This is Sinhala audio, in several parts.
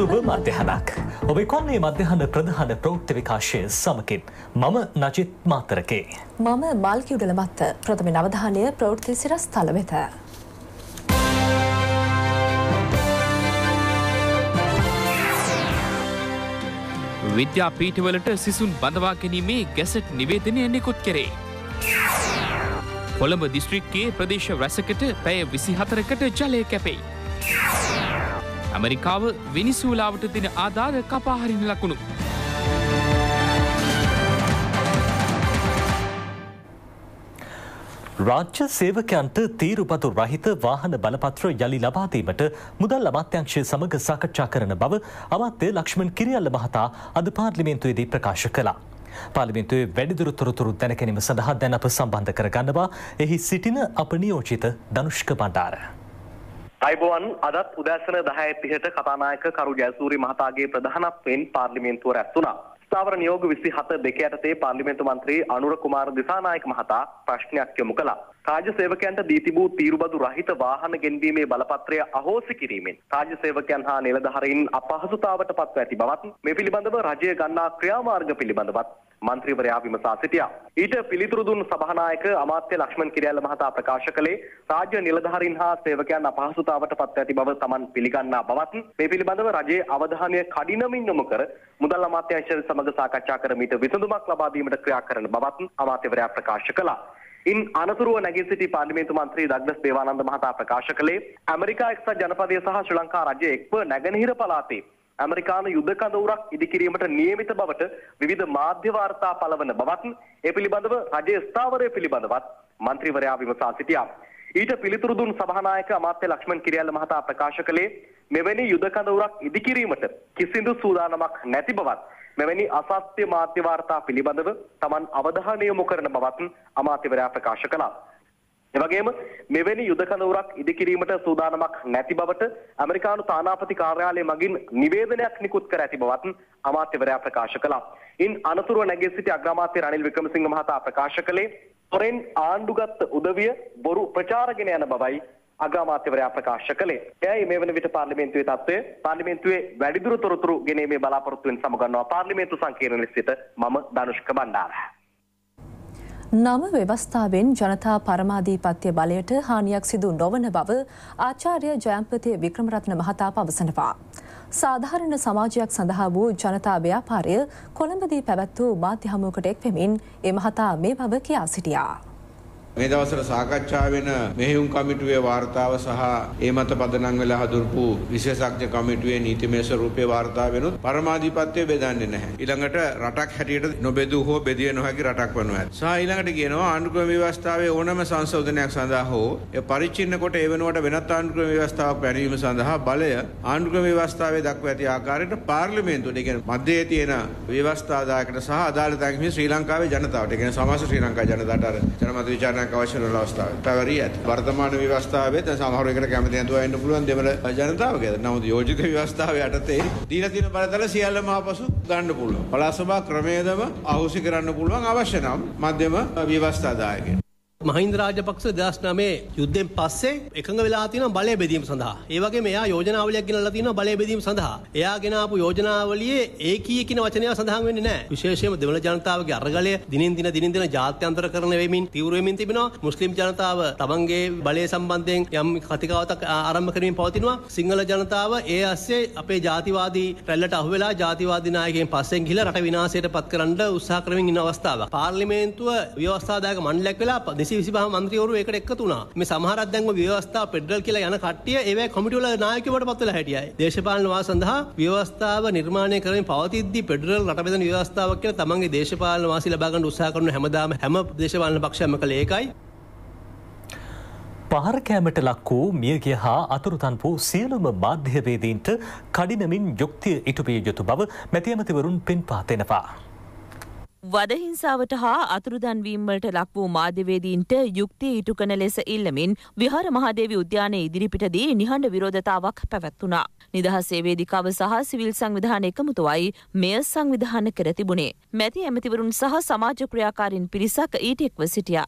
සුබ මධ්‍යහනක්. ඔබේ කොන්නේ මධ්‍යහන ප්‍රධාන ප්‍රෞක්්‍ය විකාශය සමකින් මම නජිත් මාතරකේ. මම බල්කිවුඩල මත්ත ප්‍රථම නවධානය ප්‍රෞෘති සිරස් තල වෙත. විද්‍යාපීටවලට සිසුන් බඳවා ගැනීමේ ගැසට් නිවේදනය නිකුත් කරේ. කොළඹ දිස්ත්‍රික්කයේ ප්‍රදේශ රැසකට පැය විසිහතරකට ජලය කැපෙයි. ඇමරිකාව වෙනිසූලාවට තින ආධාර කපාහරින ලකුණු. රාජ්‍ය සේවකයන්ට තීරුපතු රහිත වාහන බලපත්‍ර යළි ලබාදීමට මුදල් අමාත්‍යංශය සමඟ සාකච්ඡා කරන බව අමාත්‍ය ලක්ෂ්මන් කිරියල්ල මහතා අද පාර්ලිමේන්තුවේදී ප්‍රකාශ කළා. පාලිමින්තුවේ වැඩිදුරු තොරතුරු දැනකැනීම සඳහා දැන් අප සම්බන්ධ කරගන්නවා එහි සිටින අප නියෝචිත දනුෂ්ක බණ්ඩාර. අයිබෝවන් අදත් උදැසන දහය තිහට කතානායක කරු ජැසූරි මහතාගේ ප්‍රධානත්වෙන් පාර්ලිමේන්තුව රැස්තුනා. ස්ථාවර නියෝග විසි හත දෙක යටතේ පාර්ලිමේන්තු මන්ත්‍රී අනුර කුමාර දිසානායක මහතා ප්‍රශ්නයක් යොමු කළා. රාජ්‍ය සේවකයන්ට දී තිබූ තීරුබදු රහිත වාහන ගෙන්වීමේ බලපත්‍රය අහෝසි කිරීමෙන් රාජ්‍ය සේවකයන් හා නිලධාරීන් අපහසුතාවට පත්ව ඇති බවත් මේ පිළිබඳව රජය ගන්නා ක්‍රියාමාර්ග පිළිබඳවත් මන්ත්‍රීවරයා විමසා සිටියා. ඊට පිළිතුරු දුන් සභානායක අමාත්‍ය ලක්ෂ්මන් කිරියල්ල මහතා ප්‍රකාශ කළේ රාජ්‍ය නිලධාරීන් හා සේවකයන් අපහසුතාවට පත් ඇති බව Taman පිළිගන්නා බවත් මේ පිළිබඳව රජයේ අවධානය කඩිනමින් යොමු කර මුදල් අමාත්‍යාංශය සමග සාකච්ඡා කර මීට විසඳුමක් ලබා දීමට ක්‍රියා කරන බවත් අමාත්‍යවරයා ප්‍රකාශ කළා. ඉන් අනතුරුව නැගී සිටි පාර්ලිමේන්තු මන්ත්‍රී ඩග්ලස් දේවානන්ද මහතා ප්‍රකාශ කළේ ඇමරිකා එක්සත් ජනපදය සහ ශ්‍රී ලංකා රජය එක්ව නැගෙනහිර පළාතේ ඇමරිකානු යුද කඳවුරක් ඉදිකිරීමට නියමිත බවට විවිධ මාධ්‍ය වාර්තා පළවන බවත් ඒ පිළිබඳව රජයේ ස්ථාවරය පිළිබඳවත් മന്ത്രിවරයා විමසා සිටියා. ඊට පිළිතුරු දුන් සභානායක අමාත්‍ය ලක්ෂ්මන් කිරියල්ල මහතා ප්‍රකාශ කළේ මෙවැනි යුද කඳවුරක් ඉදිකිරීමට කිසිදු සූදානමක් නැති බවත් මෙවැනි අසත්‍ය මාධ්‍ය වාර්තා පිළිබඳව Taman අවධානය යොමු කරන බවත් අමාත්‍යවරයා ප්‍රකාශ කළා. එවගේම මෙවැනි යුද කඳවුරක් ඉදිකිරීමට සූදානමක් නැති බවට ඇමරිකානු තානාපති කාර්යාලය මගින් නිවේදනයක් නිකුත් කර ඇති බවත් අමාත්‍යවරයා ප්‍රකාශ කළා. ඉන් අනතුරුව නැගී සිටි අග්‍රාමාත්‍ය රනිල් වික්‍රමසිංහ මහතා ප්‍රකාශ කළේ තොරෙන් ආණ්ඩුගත් උදවිය බොරු ප්‍රචාරගෙන යන බවයි අග්‍රාමාත්‍යවරයා ප්‍රකාශ කළේ. එයයි මේ වන විට පාර්ලිමේන්තුවේ තත්ත්වය පාර්ලිමේන්තුවේ වැඩිදුර තොරතුරු ගෙනීමේ බලාපොරොත්තුවෙන් සමගන්නවා පාර්ලිමේන්තු සංකීර්ණ ලෙසට මම ධනුෂ්ක බණ්ඩාර. නව ව්‍යවස්ථාවෙන් ජනතා පරමාධීපත්‍ය බලයට හානියක් සිදු නොවන බව ආචාර්ය ජයම්පතය වික්‍රමරත්න මහතා පවසනවා. සාධාරණ සමාජයක් සඳහා වූ ජනතා ව්‍යාපාරය කොළඹදී පැවැත් වූ මාධ්‍ය හමුවකට එක් වෙමින් එ මහතා මේ බව කියා සිටියා. මේ දවස්වල සාකච්ඡා වෙන මෙහෙයුම් කමිටුවේ වාර්තාව සහ ඒ මත පදනම් වෙලා හඳුන්පු විශේෂඥ කමිටුවේ නීතිමය ස්වරූපයේ වාර්තාව වෙනුත් පරමාධිපත්‍ය බෙදන්නේ නැහැ. ඊළඟට රටක් හැටියට නොබෙදූ හෝ බෙදිය නොහැකි රටක් වනු ඇත. සහ ඊළඟට කියනවා ආණ්ඩුක්‍රම ව්‍යවස්ථාවේ ඕනම සංශෝධනයක් සඳහා හෝ එය පරිච්ඡින්න කොට ඒ වෙනුවට වෙනත් ආණ්ඩුක්‍රම ව්‍යවස්ථාවක් පැනවීම සඳහා බලය ආණ්ඩුක්‍රම ව්‍යවස්ථාවේ දක්ව ඇති ආකාරයට පාර්ලිමේන්තුවට ඒ කියන්නේ මැදේ තියෙන ව්‍යවස්ථාදායකට සහ අදාළ තැන්කෙහි ශ්‍රී ලංකාවේ ජනතාවට ඒ කියන්නේ සමාජ ශ්‍රී ලංකා ජනතාවට අර ජනමත විචාරණ ක්‍රමයක් අවශ්‍ය වන අවස්ථාවක් පැවරී ඇත. වර්තමාන ව්‍යවස්ථාවේ දැන් සමහර එකට කැමති නැතුව ඉන්න පුළුවන් දෙමළ ජනතාවගේ. නමුත් යෝජිත ව්‍යවස්ථාව යටතේ දීලා තියෙන බලතල සියල්ලම ආපසු ගන්න පුළුවන්. පළාත් සභා ක්‍රමයේදම අහුසි කරන්න පුළුවන් අවශ්‍ය නම් මධ්‍යම ව්‍යවස්ථාදායකයන්. මහින්ද රාජපක්ෂ 2009 යුද්ධෙන් පස්සේ එකඟ වෙලා තියෙනවා බලය බෙදීම සඳහා. ඒ වගේම එයා යෝජනාවලියක් ගෙනල්ලා තියෙනවා බලය බෙදීම සඳහා. එයා ගෙනාපු යෝජනාවලියේ ඒකීය කියන වචනය සඳහන් වෙන්නේ නැහැ. විශේෂයෙන්ම දෙමළ ජනතාවගේ අරගලය දිනෙන් දින දිනෙන් දින ජාත්‍යන්තර කරන වෙමින් තීව්‍ර වෙමින් තිබෙනවා. මුස්ලිම් ජනතාව තමන්ගේ බලය සම්බන්ධයෙන් යම් කතිකාවතක් ආරම්භ කරමින් පවතිනවා. සිංහල ජනතාව ඒ ඇස්සේ අපේ ජාතිවාදී රැල්ලට අහු වෙලා ජාතිවාදී නායකයන් පස්සෙන් ගිහිලා රට විනාශයට පත් කරන්න උත්සාහ කරමින් ඉන්න අවස්ථාවක්. පාර්ලිමේන්තුව ව්‍යවස්ථාදායක මණ්ඩලයක් වෙලා 225 මන්ත්‍රීවරු ඒකට එකතු වුණා. මේ සමහරක් දැන් ඔය ව්‍යවස්ථා ෆෙඩරල් කියලා යන කට්ටිය ඒවැ කමිටු වල නායකයවට පත් වෙලා හැටියයි. දේශපාලන වා සඳහා ව්‍යවස්ථාව නිර්මාණය කරමින් පවතිද්දී ෆෙඩරල් රට බෙදන ව්‍යවස්ථාවක් කියලා තමන්ගේ දේශපාලන වාසි ලබා ගන්න උත්සාහ කරන හැමදාම හැම දේශපාලන පක්ෂයක්ම කළ ඒකයි. පහරකෑමට ලක් වූ මියගිය හා අතුරුතන් වූ සියලුම මාධ්‍යවේදීන්ට කඩිනමින් යුක්තිය ඉටුපිය යුතු බව මැතිඇමතිවරුන් පෙන් පාතෙනවා. වදහිංසාවට හා අතුරුදන්වීමට ලක් වූ මාධ්‍යවේදීන්ට යුක්තිය ඉටු කන ලෙස ඉල්ලමින් විහාර මහදේවි උද්‍යානයේ ඉදිරිපිටදී නිහඬ විරෝධතාවක් පැවැත්වුණා. නිදහසේ වේදිකාව සහ සිවිල් සංවිධාන එකමුතුවයි මෙය සංවිධාන කර තිබුණේ. මැති ඇමතිවරුන් සහ සමාජ ක්‍රියාකාරීන් පිරිසක් ඊට එක්ව සිටියා.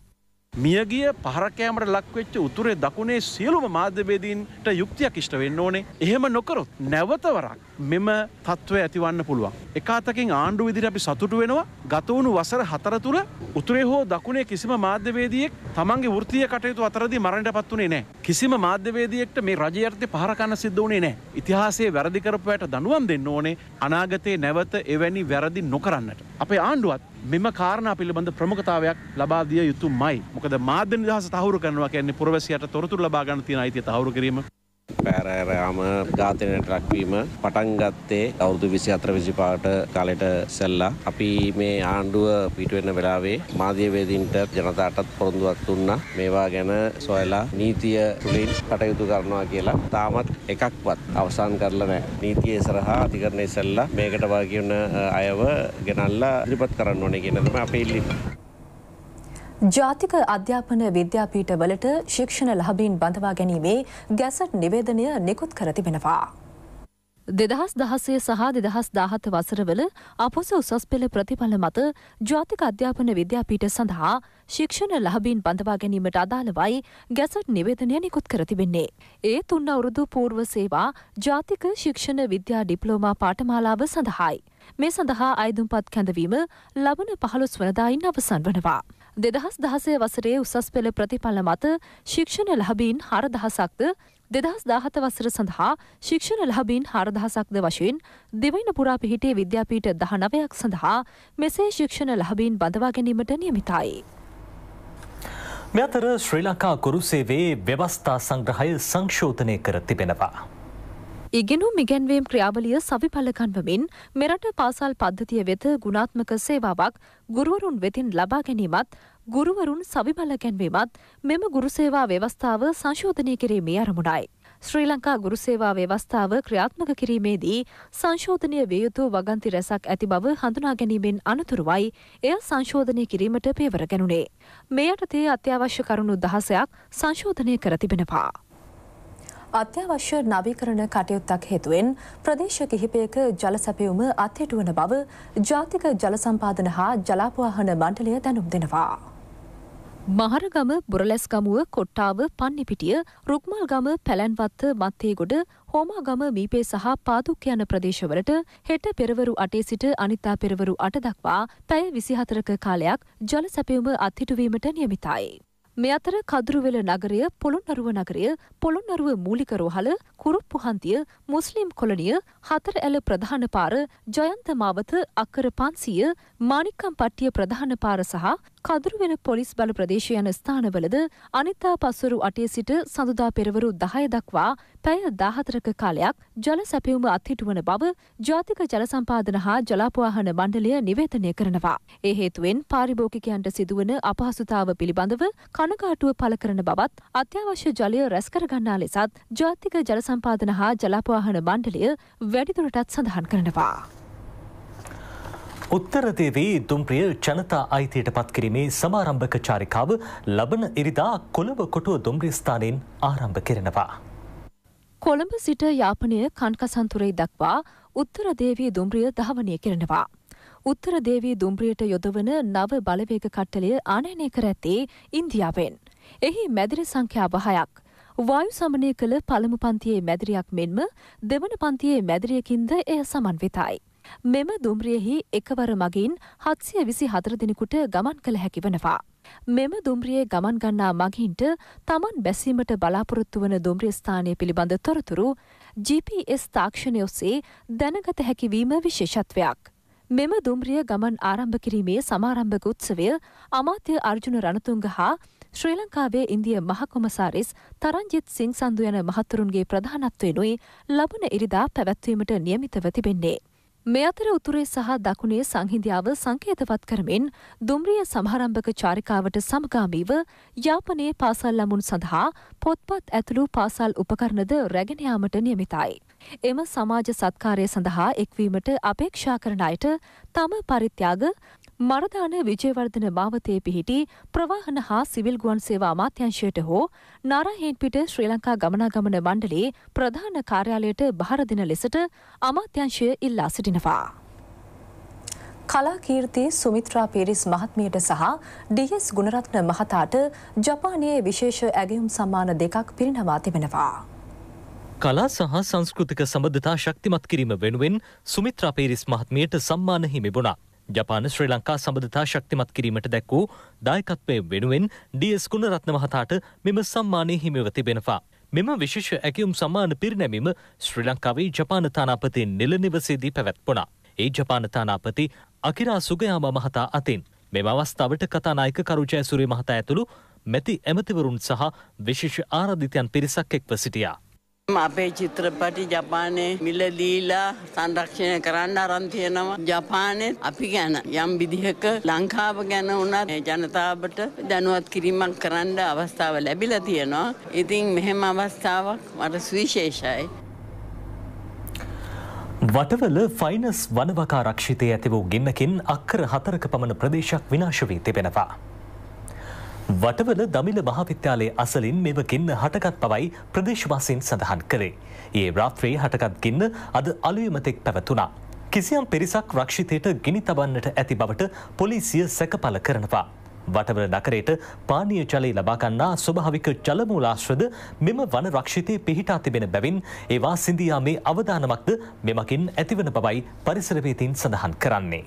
මියගිය පහරකෑමට ලක්වෙච්ච උතුරේ දකුණේ සියලුම මාධ්‍යවේදීන්ට යුක්තියක් ඉෂ්ට වෙන්න ඕනේ. එහෙම නොකරොත් නැවතවරක් මෙම තත්ත්වය ඇතිවන්න පුළුවන්. එකාතකින් ආණ්ඩු විදිහට අපි සතුටු වෙනවා. ගත වුණු වසර හතර තුල උතුරේ හෝ දකුණේ කිසිම මාධ්‍යවේදියෙක් තමන්ගේ වෘත්තීය කටයුතු අතරදී මරණයටපත් වුණේ නැහැ. කිසිම මාධ්‍යවේදියෙක්ට මේ රජයේ අර්ථය පහර කන්න සිද්ධ වුණේ නැහැ. ඉතිහාසයේ වැරදි කරපු අයට දඬුවම් දෙන්න ඕනේ. අනාගතේ නැවත එවැනි වැරදි නොකරන්නට. අපේ ආණ්ඩුවත් මෙම කාරණා පිළිබඳ ප්‍රමුඛතාවයක් ලබා දිය යුතුමයි. මොකද මාධ්‍ය නිදහස තහවුරු කරනවා කියන්නේ පුරවැසියට තොරතුරු ලබා ගන්න තියෙන අයිතිය තහවුරු කිරීම. පෑරෑරයාම ඝාතනයට ලක්වීම පටන් ගත්තේ අවුරුදු 24 25ට කාලෙට සැල්ලා අපි මේ ආණ්ඩුව පිටු වෙන වෙලාවේ මාධ්‍යවේදීන්ට ජනතාටත් පොරොන්දුවක් දුන්නා මේවා ගැන සොයලා නීතිය තුලින් කටයුතු කරනවා කියලා තාමත් එකක්වත් අවසන් කරලා නැහැ නීතිය ඉස්සරහා අධිකරණය ඉස්සෙල්ලා මේකට වාගියන අයව ගෙනල්ලා ඉදිරිපත් කරන්න ඕනේ කියන තමයි අපේ ඉල්ලීම ජාතික අධ්‍යාපන විද්‍යාපීඨවලට ශික්ෂණ ලහබීන් බඳවා ගැනීමේ ගැසට් නිවේදනය නිකුත් කර තිබෙනවා. දෙදහස් දහසය සහ දෙදහස් දාහත වසරවල අපොස උසස් පෙළ ප්‍රතිඵල මත ජාතික අධ්‍යාපන විද්‍යාපීට සඳහා ශික්ෂණ ලහබීන් බඳවා ගැනීමට අදාළවයි ගැසට් නිවේදනය නිකුත් කර තිබෙන්නේ. ඒ තුන්න අවුරුදු පූර්ව සේවා ජාතික ශික්ෂණ විද්‍යා ඩිප්ලෝමා පාඨමාලාව සඳහායි. මේ සඳහා අයදුම්පත් කැඳවීම ලබන පහළොස් වනදායින් අවසන් වනවා. දෙදහස් දහසය වසරේ උසස් පෙළ ප්‍රතිඵල මත ශික්ෂණ ලහබීන් හරදහසක්ද දෙදහස් දාහත වසර සඳහා ශික්ෂණ ලහබීන් හරදහසක්ද වශයෙන් දෙවයින පුරා පිහිටේ විද්‍යාපීට දහනවයක් සඳහා මෙසේ ශික්ෂණ ලහබීන් බඳවා ගැනීමට නියමිතයි. මෙතර ශ්‍රී ලංකා කුරු සේවේ ව්‍යවස්ථා සංග්‍රහය සංශෝධනය කර තිබෙනවා. ඉගෙනුම් ඉගැන්වීම් ක්‍රියාවලිය සවිඵලකන්වමින් මෙරට පාසල් පද්ධතිය වෙත ගුණාත්මක සේවාවක් ගුරුවරුන් වෙතින් ලබා ගැනීමත් ගුරුවරුන් සවිඵල ගැන්වීමත් මෙම ගුරුසේවා ව්‍යවස්ථාව සංශෝධනය කිරීමේ අරමුණයි. ශ්‍රී ලංකා ගුරුසේවා ව්‍යවස්ථාව ක්‍රියාත්මක කිරීමේදී සංශෝධනය විය යුතු වගන්ති රැසක් ඇති බව හඳුනා ගැනීමෙන් අනතුරුවයි එය සංශෝධනය කිරීමට පේවර ගැනුණේ. මේ යටතේ අත්‍යවශ්‍ය කරුණු දහසයක් සංශෝධනය කර තිබෙනවා. අත්‍යවශ්‍ය නවීකරණ කටයුත්තක් හේතුවෙන් ප්‍රදේශ කිහිපයක ජල සැපයුම අත්හිටුවන බව ජාතික ජල සම්පාදන හා ජලාපවාහන මණ්ඩලය දැනුම් දෙනවා. මහරගම බොරලැස්ගමුව කොට්ටාව පන්නිපිටිය රුක්මල්ගම පැලැන්වත්ත මත්තේගොඩ හෝමාගම මීපේ සහ පාදුක් යන ප්‍රදේශවලට හෙට පෙරවරු අටේ සිට අනිතා පෙරවරු අට දක්වා පැය විසිහතරක කාලයක් ජල සැපයුම අත්හිටුවීමට නියමිතයි. මේ අතර කදුරුවෙල නගරය පොළොන්නරුව නගරය පොළොන්නරුව මූලික රෝහල කුරුප්පුහන්තිය මුස්ලිම් කොලනිය හතර ඇල ප්‍රධාන පාර ජයන්ත මාවත අක්කර පන්සිය මානික්කම් පට්ටිය ප්‍රධාන පාර සහ කදුරුවෙන පොලිස් බල ප්‍රදේශය යන ස්ථානවලද අනිතා පස්වරු අටේ සිට සඳුදා පෙරවරු දහය දක්වා පැය දාහතරක කාලයක් ජල සැපයුම අත්හිටුවන බව ජාතික ජලසම්පාදන හා ජලාපවාහන මණ්ඩලය නිවේතනය කරනවා. ඒ හේතුවෙන් පාරිභෝගිකයන්ට සිදුවන අපහසුතාව පිළිබඳව කනගාටුව පළ කරන බවත් අත්‍යවශ්‍ය ජලය රැස්කරගන්නා ලෙසත් ජාතික ජලසම්පාදන හා ජලාපවාහන මණ්ඩලය වැඩිදුරටත් සඳහන් කරනවා. උත්තරදේවේ දුම්ප්‍රිය ජනතා අයිතියට පත්කිරීමේ සමාරම්භක චාරිකාව ලබන ඉරිදා කොළඹ කොටුව දුම්රිස්ථානයෙන් ආරම්භ කරනවා. කොළඹ සිට යාපනය කන්කසන්තුරේ දක්වා උත්තරදේවී දුම්රිය දහවනය කරනවා. උත්තරදේවී දුම්රියට යොදවන නව බලවේග කට්ටලය ආනයනය කර ඇත්තේ ඉන්දියාවෙන්. එහි මැදිරි සංඛ්‍යාව හයක්. වායු සමනය කළ පළමු පන්තියේ මැදිරියක් මෙන්ම දෙවන පන්තියේ මැදිරියකින්ද එය සමන්විතයි. මෙම දුම්රියෙහි එකවර මගින් හත්සිය විසි හතර දෙනෙකුට ගමන් කළ හැකි වනවා. මෙම දුම්රියේ ගමන් ගන්නා මගින්ට තමන් බැසීමට බලාපොරොත්තු වන දුම්රිය ස්ථානය පිළිබඳ තොරතුරු GPS තාක්ෂණය ඔස්සේ දැනගත හැකිවීම විශේෂත්වයක්. මෙම දුම්රිය ගමන් ආරම්භ කිරීමේ සමාරම්භක උත්සවය අමාත්‍ය අර්ජුන රණතුංග හා ශ්‍රී ලංකාවේ ඉන්දිය මහකොමසාරිස් තරංජිත් සිංසන්දු යන මහතුරුන්ගේ ප්‍රධානත්වයෙනුයි ලබන ඉරිදා පැවැත්වීමට නියමිතව තිබෙන්නේ. මේ අතර උතුරේ සහ දකුණේ සංහිඳියාව සංකේතවත් කරමින් දුම්රිය සමාරම්භක චාරිකාවට සමගාමීව යාපනයේ පාසල් ළමුන් සඳහා පොත්පත් ඇතුළු පාසල් උපකරණද රැගෙන යාමට නියමිතයි. එම සමාජ සත්කාරය සඳහා එක්වීමට අපේක්ෂා කරන අයට තම පරිත්‍යාග මරදාන විජයවර්ධන භාවතයේ පිහිටි ප්‍රවාහන හා සිවිල් ගුවන් සේවා අමාත්‍යංශයට හෝ නාරාහෙන්පිට ශ්‍රී ලංකා ගමනාගමන මණ්ඩලයේ ප්‍රධාන කාර්යාලයට බහර දෙන ලෙසට අමාත්‍යංශය ඉල්ලා සිටිනවා. කලා කීර්ති සුමිත්‍රා පිරිස් මහත්මියට සහ ඩීඑස් ගුණරත්න මහතාට ජපානයේ විශේෂ ඇගයුම් සම්මාන දෙකක් පිරිනවා තිබෙනවා. කලා සහ සංස්කෘතික සබඳතා ශක්තිමත් කිරීම වෙනුවෙන් සුමිත්‍රා පිරිස් මහත්මියට සම්මාන හිමිබුණා. ජපාන ශ්‍රී ලංකා සබඳතා ශක්තිමත් කිරීමට දැක් වූ දායකත්වය වෙනුවෙන් ඩස් ගුණරත්න මහතාට මෙම සම්මානය හිමිව තිබෙනවා. මෙම විශේෂ ඇකියුම් සම්මාන පිරිනැමීම ශ්‍රී ලංකාවේ ජපාන තානාපති නිල නිවසේදී පැවැත්වුණා. ඒ ජපාන තානාපති අකිරා සුගයාම මහතා අතින්. මෙම අවස්ථාවට කතානායක කරුජය සුරේ මහතා ඇතුළු මැති ඇමතිවරුන් සහ විශේෂ ආරධිතයන් පිරිසක් එක්ව සිටියා. අපේ චිත්‍රපටි ජපානයේ මිලදීලා සංරක්ෂණය කරන්න අරන්තියනවා. ජපානෙත් අපි ගැන යම් විදිහක ලංකාව ගැන වනත් ජනතාවට දැනුවත් කිරීමක් කරන්න අවස්ථාව ලැබිල තියෙනවා. ඉතින් මෙහෙම අවස්ථාවක් මට සවිශේෂයි. වටවල ෆයිනස් වනවකා රක්ෂිතය ඇතිවූ ගින්නකින් අක්කර හතරක පමණ ප්‍රදේශක් විනාශවී තිබෙනවා. වටවල දමිල මහාවිද්‍යාලයේ අසලින් මෙම ගින්න හටකත් පවයි ප්‍රදේශවාසයෙන් සඳහන් කරේ. ඒ රාත්‍රයේ හටකත් ගින්න අද අලුයමතෙක් පැවතුනා. කිසියම් පිරිසක් රක්ෂිතයට ගිනි තබන්නට ඇති බවට පොලිසිය සැකපල කරනවා. වටවල නකරයට පානීය ජලය ලබාගන්නා ස්වභාවික ජලමූලාශ්‍රද මෙම වන රක්ෂිතය පිහිටා තිබෙන බැවින් ඒවා සින්දියාමේ අවධානමක්ද මෙමකින් ඇතිවන බවයි පරිසරවේතින් සඳහන් කරන්නේ.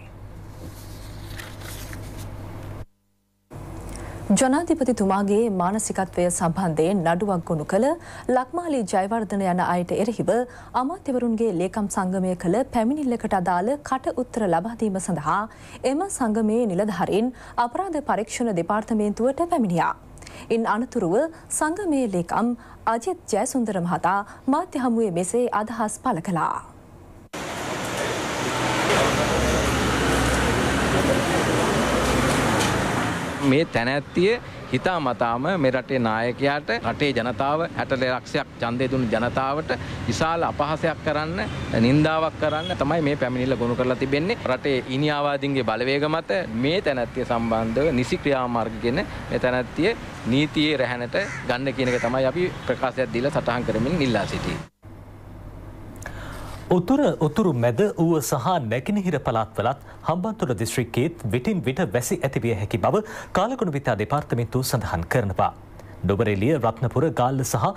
ජනාධිපතිතුමාගේ මානසිකත්වය සම්බන්ධයෙන් නඩුවක් ගොුණු කළ ලක්මාලි ජයවර්ධන යන අයට එරහිව අමාත්‍යවරුන්ගේ ලේකම් සංගමය කළ පැමිණිල්ලකට අදාළ කට උත්තර ලබාදීම සඳහා එම සංගමයේ නිලධහරින් අපරාධ පරීක්ෂණ දෙපාර්තමේන්තුවට පැමිණියා. ඉන් අනතුරුව සංගමයේ ලේකම් අජිත් ජයසුන්දර මහතා මාධ්‍ය හමුවේ මෙසේ අදහස් පල කලා. මේ තැනැත්තිය හිතා මතාම මේ රටේ නායකයාට රටේ ජනතාව හැටල ලක්ෂයක් චන්දය දුන් ජනතාවට විශාල අපහසයක් කරන්න නින්දාවක් කරන්න තමයි මේ පැමිණිල්ල ගොුණු කරලා තිබෙන්නේ රටේ ඉනිආවාදීන්ගේ බලවේග මත මේ තැනැත්තිය සම්බන්ධව නිසි ක්‍රියාමාර්ගගෙන මේ තැනැත්තිය නීතියේ රැහැනට ගන්න කියනක තමයි අපි ප්‍රකාශයක් දීලා සටහන් කරමින් ඉල්ලා සිටියේ. උතුර උතුරු මැද වුව සහ නැකිනහිර පළාත්වලත් හම්බන්තොට දිස්ත්‍රික්කේත් විටින් විට වැසි ඇතිවිය හැකි බව කාලකුණු විතා දෙපාර්තමින්තු සඳහන් කරනවා. ඩොබරෙලිය රත්නපුර ගාල්ල සහ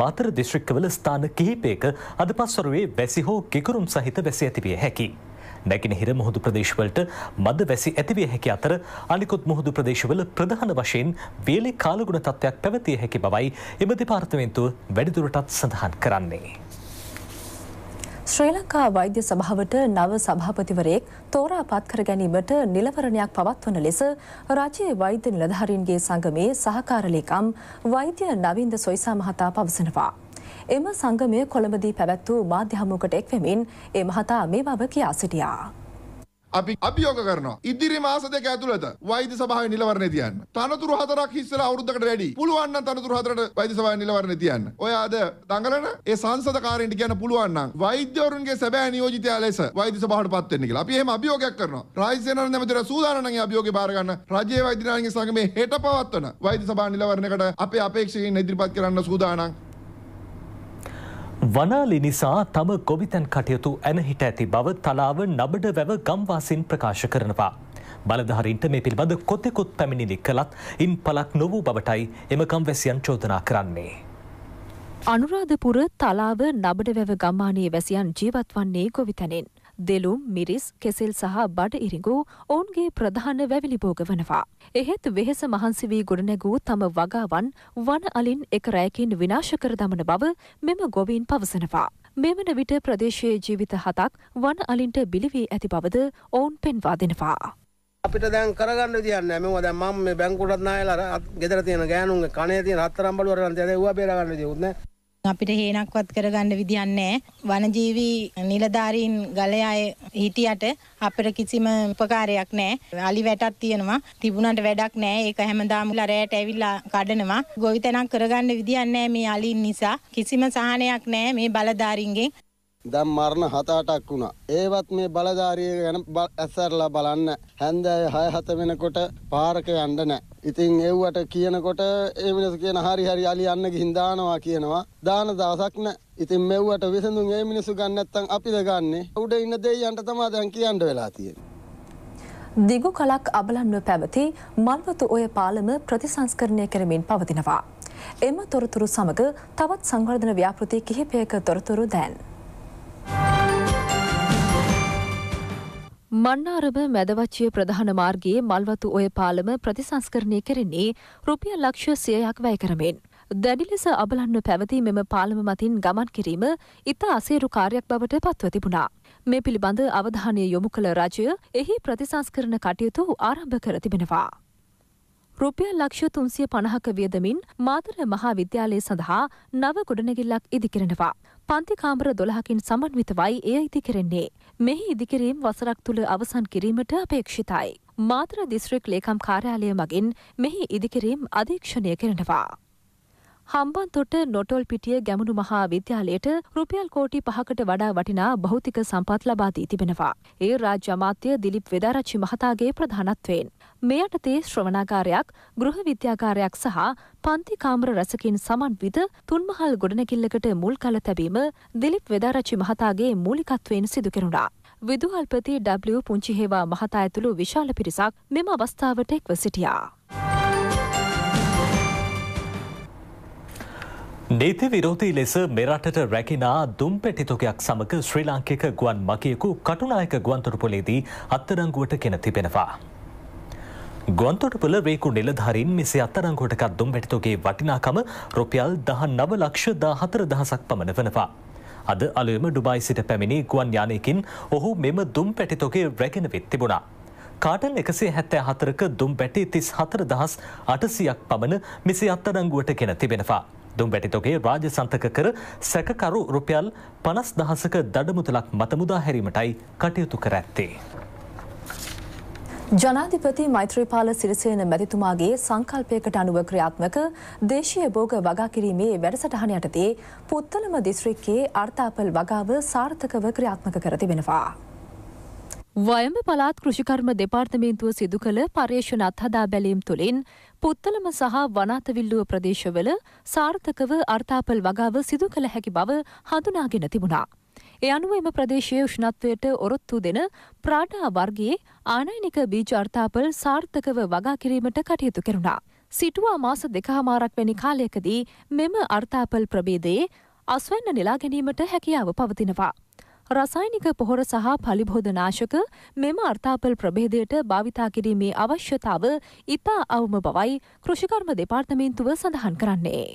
මාතර දිස්ත්‍රික්කවල ස්ථාන කිහිපයක අද පස්වරුවේ වැසි හෝ කිකුරුම් සහිත වැසි ඇතිවිය හැකි. නැගෙනහිර මුහුදු ප්‍රදේශවලට මද වැසි ඇතිවිය හැකි අතර අනිකුත් මුහුදු ප්‍රදේශවල ප්‍රධාන වශයෙන් වියලි කාලගුණ තත්ත්වයක් පැවතිය හැකි බවයි එම දෙපාර්තමේන්තුව වැඩිදුරටත් සඳහන් කරන්නේ. ශ්‍රී ලංකා වෛද්‍ය සභාවට නව සභාපතිවරයෙක් තෝරාපත් කර ගැනීමට නිලවරණයක් පවත්වන ලෙස රාජ්‍ය වෛද්‍ය නිලධාරීන්ගේ සංගමේ සහකාරලේකම් වෛද්‍ය නවින්ද සොයිසා මහතා පවසනවා. එම සංගමය කොළඹදී පැවැත් වූ මාධ්‍ය හමුවකට එක්වෙමින් ඒ මහතා මේ බව කියා සිටියා. අපි අභියෝග කරනවා ඉදිරි මාස දෙක ඇතුළත වෛද්‍ය සභාවේ නිලවරණේ තියන්න. තනතුරු හතරක් ඉස්සලා අවුරුද්දකට වැඩි. පුළුවන් නම් තනතුරු හතරට වෛද්‍ය සභාවේ නිලවරණේ තියන්න. ඔය අද දඟලන ඒ සංසදකාරයින්ට කියන්න පුළුවන් නම් වෛද්‍යවරුන්ගේ සැබෑ නියෝජිතයා ලෙස වෛද්‍ය සභාවටපත් වෙන්න කියලා. අපි එහෙම අභියෝගයක් කරනවා. රාජ්‍ය සේනාවන් නැමැතිලා සූදානම් ඒ අභියෝගේ බාර ගන්න. රජයේ වෛද්‍ය නායක සංගමේ හෙට පවත්වන වෛද්‍ය සභා නිලවරණයකට අපේ අපේක්ෂකයන් ඉදිරිපත් කරන්න සූදානම්. වනාලි නිසා තම ගොවිතැන් කටයුතු ඇනහිට ඇති බව තලාව නබඩ වැව ගම්වාසින් ප්‍රකාශ කරනවා. බලධහරින්ට මේ පිළිබඳ කොතෙකුත් පැමිණිලි කළත් ඉන් පලක් නොවූ බවටයි එමකම් වැසියන් චෝදනා කරන්නේ. අනුරාධපුර තලාව නබඩවැව ගම්මානයේ වැසියන් ජීවත් වන්නේ ගොවිතැනෙන්. දෙලුම් මිරිස් කෙසෙල් සහ බඩ ඉරිඟු ඔවුන්ගේ ප්‍රධාන වැවිලිභෝග වනවා. එහෙත් වෙහෙස මහන්සි වී ගොඩනැගූ තම වගාවන් වන අලින් එක රැයකින් විනාශ කර දමන බව මෙම ගොවීන් පවසනවා. මෙවන විට ප්‍රදේශයේ ජීවිත හතක් වන අලින්ට බිලිවී ඇති බවද ඔවුන් පෙන්වා දෙනවා. අපිට දැන් කරගන්න තියන්න මෙම දැන් මම මේ බැංකුවටත් ණයලා ගෙදර තියෙන ගෑනුන්ගේ කණේ තියෙන හතරම් බලුවරන් තියලා ඒවා බේරගන්න දෙන්නේ නැහැ. අපිට හේනක්වත් කරගන්න විදින්නේ වනජීවි නිලධාරීන් ගලේ අය හිටියට අපිට කිසිම උපකාරයක් නැහැ. අලි වැටක් තියෙනවා. තිබුණාට වැඩක් නැහැ. ඒක හැමදාම ලරෑට ඇවිල්ලා කඩනවා. ගොවිතැනක් කරගන්න විදියක් නැහැ මේ අලින් නිසා. කිසිම සහනයක් නැහැ මේ බලධාරීන්ගෙන්. දැම් මරණ හතාටක් වුණා. ඒවත් මේ බලධාරිය ගැන ඇස්සරලා බලන්න හැන්දෑ හය හත වෙනකොට පාරක යන්න නෑ. ඉතින් එව්වට කියනකොට ඒමිනිස් කියන හරි හරි අලි අන්න ගිහින්දානවා කියනවා. දාන දවසක් නෑ. ඉතින් මෙව්වට විසඳුන් ඒ මිනිස්සු ගන්න නැත්තම් අපිද ගන්නෙ. උඩ ඉන්න දෙයියන්ට තමයි දැන් කියන්න වෙලා තියෙන්නේ. දිගු කලක් අබලන්ව පැවති මල්වතු ඔය පාලම ප්‍රතිසංස්කරණය කරමින් පවතිනවා. එම තොරතුරු සමග තවත් සංවර්ධන ව්‍යාපෘති කිහිපයක තොරතුරු දැන්. මන්නාරම මැදවච්චිය ප්‍රධාන මාර්ගයේ මල්වතු ඔය පාලම ප්‍රතිසංස්කරණය කරන්නේ රුපියල් ලක්ෂ සියයක් වැය කරමෙන්. දැඩි ලෙස අබලන්න පැවති මෙම පාලම මතින් ගමන් කිරීම ඉතා අසේරු කාර්යක් බවට පත්ව තිබුණා. මේ පිළිබඳ අවධානය යොමු කළ රජය එහි ප්‍රතිසංස්කරණ කටයුතු ආරම්භ කර තිබෙනවා. රුපියල් ලක්ෂ තුන්සිය පණහක වියදමින් මාතර මහා විද්‍යාලය සඳහා නව ගොඩනැගිල්ලක් ඉදිකරෙනවා. පන්තිකාමර දොළහකින් සමන්විතවයි එය ඉදිකරෙන්නේ. මෙහි ඉදිකිරීම් වසරක් තුළ අවසන් කිරීමට අපේක්ෂිතයි. මාතර දිස්ත්‍රික් ලේකම් කාර්යාලය මගින් මෙහි ඉදිකිරීම් අධීක්ෂණය කරනවා. හම්බන්තොට නොටොල් පිටිය ගැමුණු මහා විද්‍යාලයට රුපියල් කෝටි පහකට වඩා වටිනා භෞතික සම්පත් ලබා දී තිබෙනවා. ඒ රාජ්‍ය අමාත්‍ය දිලිප් වෙදාරච්චි මහතාගේ ප්‍රධානත්වයෙන්. මේ යටතේ ශ්‍රවණාකාරයක් ගෘහ විද්‍යාකාරයක් සහ පන්ති කාමර රැසකින් සමන්විත තුන්මහල් ගොඩනැගිල්ලකට මුල් කළ තැබීම දිලිප් වෙදාරච්චි මහතාගේ මූලිකත්වයෙන් සිදු කෙරුණා. විදුහල්පති W පුංචිහේවා මහතා ඇතුළු විශාල පිරිසක් මෙම අවස්ථාවට එක්ව සිටියා. නීති විරෝධී ලෙස මෙරටට රැකිනා දුම් පැටිතොකයක් සමඟ ශ්‍රී ලාංකික ගුවන් මකයෙකු කටුනායක ගුවන්තොරපොලේදී අත්තරංගුවට කෙන තිබෙනවා. ගොන්තොටපුල රේකු නිලධාරීන් මෙසේ අත්තරංගොටකත් දුම් වැටතුගේ වටිනාකම රුපියල් දහ නව ලක්ෂ දා හතර දහසක් පමණ වනවා. අද අලුයම ඩුබයි සිට පැමිණි ගුවන් යානයකින් ඔහු මෙම දුම් පැටිතොගේ රැගෙන වෙත් තිබුණා. කාටන් එකසේ හැත්තෑ හතරක දුම් පැටි තිස් හතර දහස් අටසියක් පමණ මෙසි අත්තරංගුවට කෙන තිබෙනවා. දුම් පැටිතොගේ රාජසන්තක කර සැකකරු රුපියල් පනස් දහසක දඩමුතලක් මතමුදා හැරීමටයි කටයුතු කර ඇත්තේ. ජනාධිපති මෛත්‍රීපාල සිරිසේන මැතිතුමාගේ සංකල්පයකට අනුව ක්‍රියාත්මක දේශීය භෝග වගාකිරීමේ වැඩසටහන යටතේ පුත්තලම දිස්ත්‍රික්කයේ අර්ථාපල් වගාව සාර්ථකව ක්‍රියාත්මක කර තිබෙනවා. වයඹ පළාත් කෘෂිකර්ම දෙපාර්තමේන්තුව සිදු කළ පර්යේෂණ අත්හදා බැලීම් තුළින් පුත්තලම සහ වනාතවිල්ලුව ප්‍රදේශවල සාර්ථකව අර්ථාපල් වගාව සිදු කළ හැකි බව හඳුනාගෙන තිබුණා. ඒ අනුව එම ප්‍රදේශයේ උෂ්ණත්වයට ඔරොත්තු දෙන ප්‍රාඩා වර්ගයේ ආනයනික බීජ අර්ථාපල් සාර්ථකව වගා කිරීමට කටයුතු කෙරුණා. සිටුවා මාස දෙකහමාරක් වැනි කාලයකදී මෙම අර්ථාපල් ප්‍රබේදයේ අස්වැන්න නෙලා ගැනීමට හැකියාව පවතිනවා. රසායනික පොහොර සහ පලිබෝධනාශක මෙම අර්ථාපල් ප්‍රභේදයට භාවිතා කිරීමේ අවශ්‍යතාව ඉතා අවම බවයි කෘෂිකර්ම දෙපාර්තමේන්තුව සඳහන් කරන්නේ.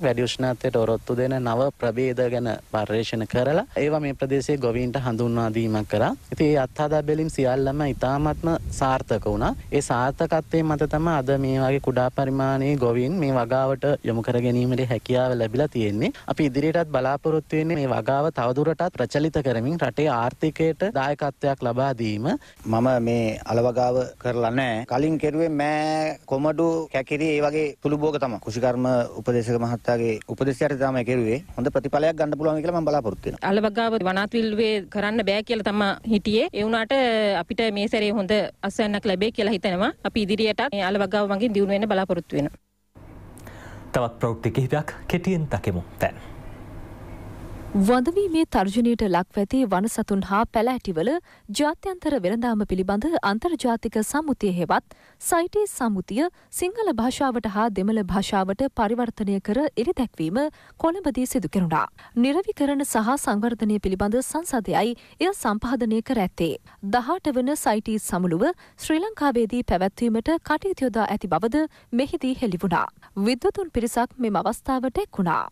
වැඩි උෂ්ණත්වයට ඔරොත්තු දෙන නව ප්‍රභේද ගැන පර්යේෂණ කරලා ඒවා මේ ප්‍රදේශයේ ගොවීන්ට හඳුන්වා දීමක් කරා. ඉතින් ඒ අත්හදා බැලීම් සියල්ලම ඉතාමත්ම සාර්ථක වුණා. ඒ සාර්ථකත්වයේ මත තමයි අද මේ වගේ කුඩා පරිමාණයේ ගොවීන් මේ වගාවට යොමු කර ගැනීමේ හැකියාව ලැබිලා තියෙන්නේ. අපි ඉදිරියටත් බලාපොරොත්තු වෙන්නේ මේ වගාව තවදුරටත් ප්‍රචලිත කරමින් රටේ ආර්ථිකයට දායකත්වයක් ලබා දීම. මම මේ අලවගාව කරලා නැහැ. කලින් කෙරුවේ මෑ කොමඩු කැකිරි ඒ වගේ තුළු භෝග තමයි. කුෂිකර්ම උපදේශක මහත්මයා මහත්මයාගේ උපදෙසයට තමයි කෙරුවේ. හොඳ ප්‍රතිඵලයක් ගන්න පුළුවන් කියලා මම බලාපොරොත්තු වෙනවා. අලවගාව වනාතිල්වේ කරන්න බෑ කියලා තමයි හිටියේ. ඒ වුණාට අපිට මේ සැරේ හොඳ අසන්නක් ලැබෙයි කියලා හිතනවා. අපි ඉදිරියටත් මේ අලවගාව මගින් දියුණු වෙන්න බලාපොරොත්තු වෙනවා. තවත් ප්‍රවෘත්ති කිහිපයක් කෙටියෙන් දකිමු. දැන් වඳවීමේ තර්ජනයට ලක්ව ඇති වනසතුන් හා පැලඇටිවල ජාත්‍යන්තර වෙළඳාම පිළිබඳ අන්තර්ජාතික සමුතිය හෙවත් සයිටේ සමුතිය සිංහල භාෂාවට හා දෙමළ භාෂාවට පරිවර්තනය කර එළි දැක්වීම කොළඹදී සිදු කෙරුණා. නිරවිකරණ සහ සංවර්ධනය පිළිබඳ සංසදයයි එය සම්පාධනය කර ඇත්තේ. දහට වන සයිටී සමුළුව ශ්‍රී ලංකාවේදී පැවැත්වීමට කටයුතුයොදා ඇති බවද මෙහිදී හෙළිවුණා. විද්වතුන් පිරිසක් මෙම අවස්ථාවට එක්ුණා.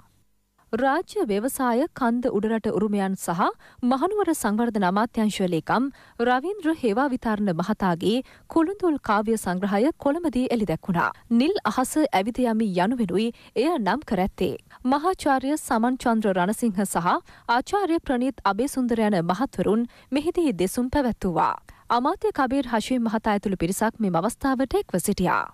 රාජ්‍ය ව්‍යවසාය කන්ද උඩරට උරුමයන් සහ මහනුවර සංවර්ධන අමාත්‍යංශ ලේකම් රවීන්ද්‍ර හේවා විතරණ මහතාගේ කුළුඳුල් කාව්‍ය සංග්‍රහය කොළඹදී එළිදැක්වුණා. නිල් අහස ඇවිද යමි යනුවෙනුයි එය නම් කර ඇත්තේ. මහාචාර්ය සමන් චන්ද්‍ර රණසිංහ සහ ආචාර්ය ප්‍රනීත් අබේසුන්දර යන මහත්වරුන් මෙහිදී දෙසුම් පැවැත්වුවා. අමාත්‍ය කබීර් හෂීම් මහතා ඇතුළු පිරිසක් මෙම අවස්ථාවට එක්ව සිටියා.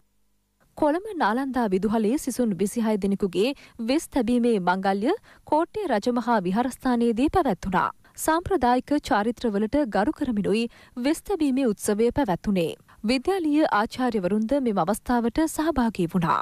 කොළඹ නාලන්දා විදුහලේ සිසුන් විසිහය දෙනෙකුගේ වෙස් තැබීමේ මංගල්්‍ය කෝට්ටේ රජමහා විහාරස්ථානයේදී පැවැත්වුණා. සාම්ප්‍රදායික චාරිත්‍රවලට ගරු කරමිනුයි වෙස්තැබීමේ උත්සවය පැවැත්වුණේ. විද්‍යාලීය ආචාර්යවරුන්ද මෙම අවස්ථාවට සහභාගී වුණා.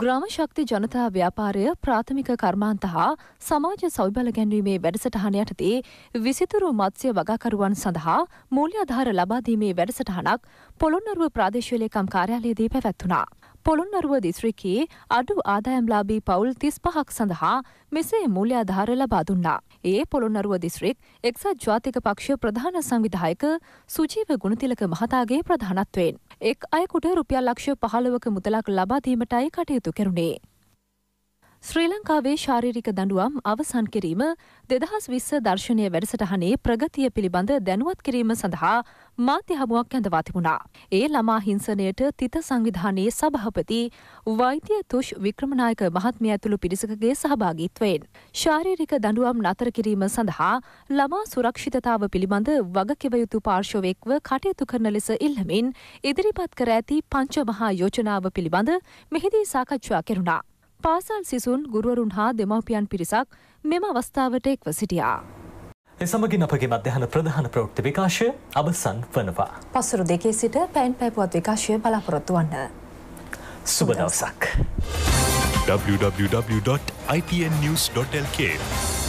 ග්‍රාම ශක්ති ජනතා ව්‍යාපාරය ප්‍රාථමික කර්මාන්ත හා සමාජ සෞබල ගැන්වීමේ වැඩසටහන යටතේ විසිතුරු මත්ස්‍ය වගකරුවන් සඳහා මූල්‍ය අධාර ලබාදීමේ වැඩසටහනක් පොළොන්නරුව ප්‍රාදේශවලේකම් කාර්යාලයේදී පැවැත්වනා. පොළොන්නරුව දිස්ත්‍රිකයේ අඩු ආදායම්ලාබී පවුල් තිස් පහක් සඳහා මෙසේ මූල්‍යාධාර ලබා දුන්නා. ඒ පොළොන්නරුව දිස්ත්‍රික් එක්සත් ජාතික පක්ෂ ප්‍රධාන සංවිධායක සුජීව ගුණතිලක මහතාගේ ප්‍රධානත්වයෙන්. එක් අයකුට රුපියල් ලක්ෂ පහළවක මුදලක් ලබාදීමටයි කටයුතු කෙරුණේ. ශ්‍රී ලංකාවේ ශාරීරික දඩුවම් අවසන් කිරීම දෙදහස් විස්ස දර්ශනය වැඩසටහනේ ප්‍රගතිය පිළිබඳ දැනුවත් කිරීම සඳහා මාධ්‍ය හමුවක් ඇඳවා තිබුණා. ඒ ළමා හිංසනයට තිත සංවිධානයේ සභහපති වෛද්‍ය තුෂ් වික්‍රමනායක මහත්මිය ඇතුළු පිරිසකගේ සහභාගීත්වයෙන්. ශාරීරික දඩුවම් නතර කිරීම සඳහා ළමා සුරක්ෂිතතාව පිළිබඳ වගකිවයුතු පාර්ශවෙක්ව කටයුතු කරන ලෙස ඉල්හමින් ඉදිරිපත් කර ඇති පංච මහා යෝජනාව පිළිබඳ මෙහිදී සාකච්ඡා කෙරුණා. පාසල් සිසුන් ගුරුවරුන් හා දෙමවපියන් පිරිසක් මෙම අවස්ථාවට එක්ව සිටියා. එසමගින් අපගේ මධ්‍යහන ප්‍රධාන ප්‍රවෘත්ති විකාශය අවසන් වනවා. පසුරු දෙකේ සිට පැන් පැපුවත් විකාශය බලාපොරොත්තු වන්න. සුබ දවසක්. www.itnnews.lk